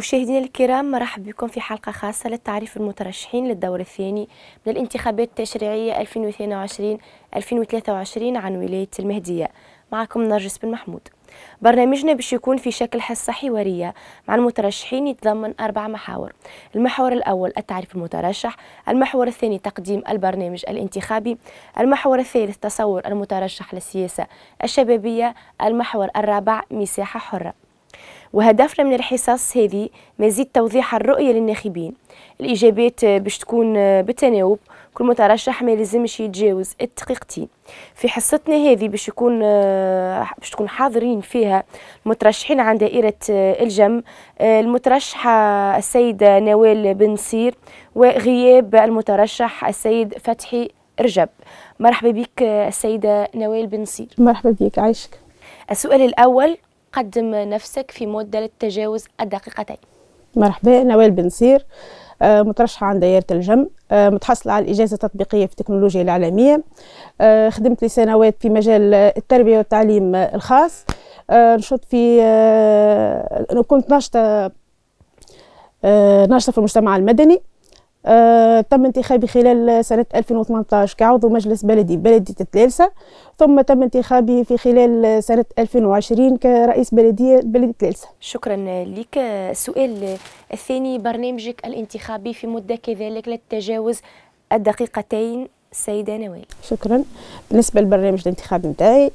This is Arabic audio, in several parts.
مشاهدينا الكرام مرحبا بكم في حلقة خاصة للتعريف المترشحين للدور الثاني من الانتخابات التشريعية 2022-2023 عن ولاية المهدية معكم نرجس بن محمود برنامجنا باش يكون في شكل حصة حوارية مع المترشحين يتضمن أربع محاور المحور الأول التعريف المترشح المحور الثاني تقديم البرنامج الانتخابي المحور الثالث تصور المترشح للسياسة الشبابية المحور الرابع مساحة حرة وهدفنا من الحصص هذه مزيد توضيح الرؤية للناخبين الإجابات باش تكون بالتناوب كل مترشح ما لازمش يتجاوز الدقيقتين في حصتنا هذه باش يكون باش تكون حاضرين فيها المترشحين عن دائرة الجم المترشحة السيدة نوال بن سير وغياب المترشح السيد فتحي رجب مرحبا بك السيدة نوال بن سير مرحبا بك عايشك السؤال الأول قدم نفسك في مده تجاوز الدقيقتين مرحبا نوال بنصير آه، مترشحة عن دائرة الجم آه، متحصلة على الإجازة التطبيقية في التكنولوجيا الإعلامية آه، خدمت لسنوات في مجال التربية والتعليم الخاص نشط في كنت ناشطة ناشطة في المجتمع المدني آه، تم انتخابي خلال سنة 2018 كعضو مجلس بلدي بلدية تلالسة ثم تم انتخابي في خلال سنة 2020 كرئيس بلدية بلدية تلالسة شكرا لك السؤال الثاني برنامجك الانتخابي في مدة كذلك لا تتجاوز الدقيقتين السيدة نوال شكرا بالنسبة للبرنامج الانتخابي نتاعي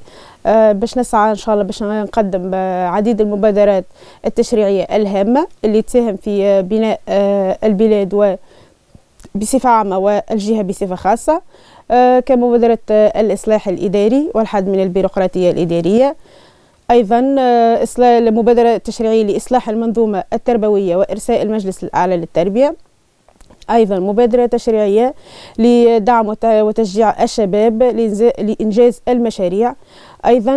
آه باش نسعى ان شاء الله باش نقدم عديد المبادرات التشريعية الهامة اللي تساهم في بناء آه البلاد و بصفة عامة والجهة بصفة خاصة آه، كمبادرة آه، الإصلاح الإداري والحد من البيروقراطية الإدارية أيضا المبادرة آه، التشريعية لإصلاح المنظومة التربوية وإرساء المجلس الأعلى للتربية أيضا مبادرة تشريعية لدعم وتشجيع الشباب لإنجاز المشاريع أيضا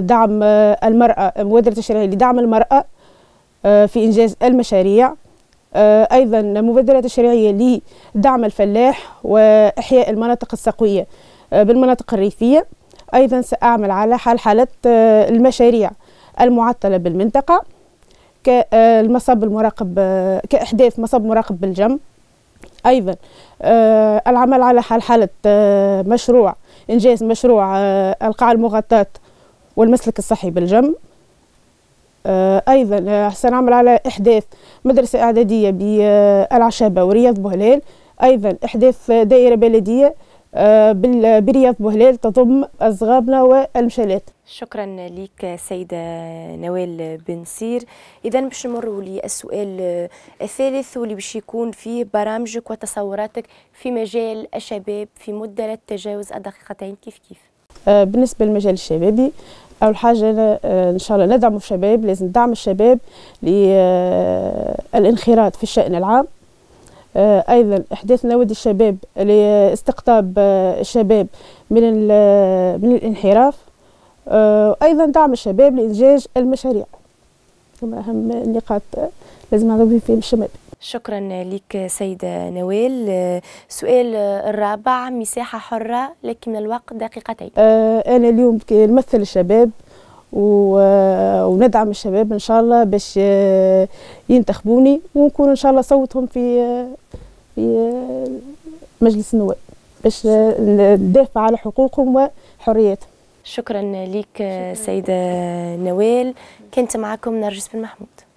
دعم المرأة مبادرة تشريعية لدعم المرأة في إنجاز المشاريع آه، أيضا مبادرة تشريعية لدعم الفلاح وإحياء المناطق السقوية آه، بالمناطق الريفية أيضا سأعمل على حل حالة آه، المشاريع المعطلة بالمنطقة كالمصب المراقب كإحداث مصب مراقب بالجم أيضا العمل على حل حالة مشروع إنجاز مشروع القاع المغطاة والمسلك الصحي بالجم آه، أيضا آه، سنعمل على إحداث مدرسة إعدادية بالعشابة آه، ورياض بهلال أيضا إحداث دائرة بلدية برياض بهلال تضم الزغابنة والمشالات شكرا لك سيدة نوال بن سير إذا باش نمروا للسؤال الثالث واللي باش يكون فيه برامجك وتصوراتك في مجال الشباب في مدة لا تتجاوز الدقيقتين كيف كيف آه، بالنسبه للمجال الشبابي اول حاجه آه، ان شاء الله ندعم الشباب لازم ندعم الشباب آه، للانخراط في الشان العام ايضا احداث نوادي الشباب لاستقطاب الشباب من من الانحراف وايضا دعم الشباب لانجاج المشاريع هما اهم النقاط لازم نعرفوا فيهم الشباب شكرا لك سيدة نوال آه، سؤال الرابع مساحة حرة لكن الوقت دقيقتين آه، أنا اليوم نمثل الشباب آه، وندعم الشباب إن شاء الله باش ينتخبوني ونكون إن شاء الله صوتهم في في مجلس النواب باش ندافع على حقوقهم وحرياتهم شكرا لك سيدة نوال كنت معكم نرجس بن محمود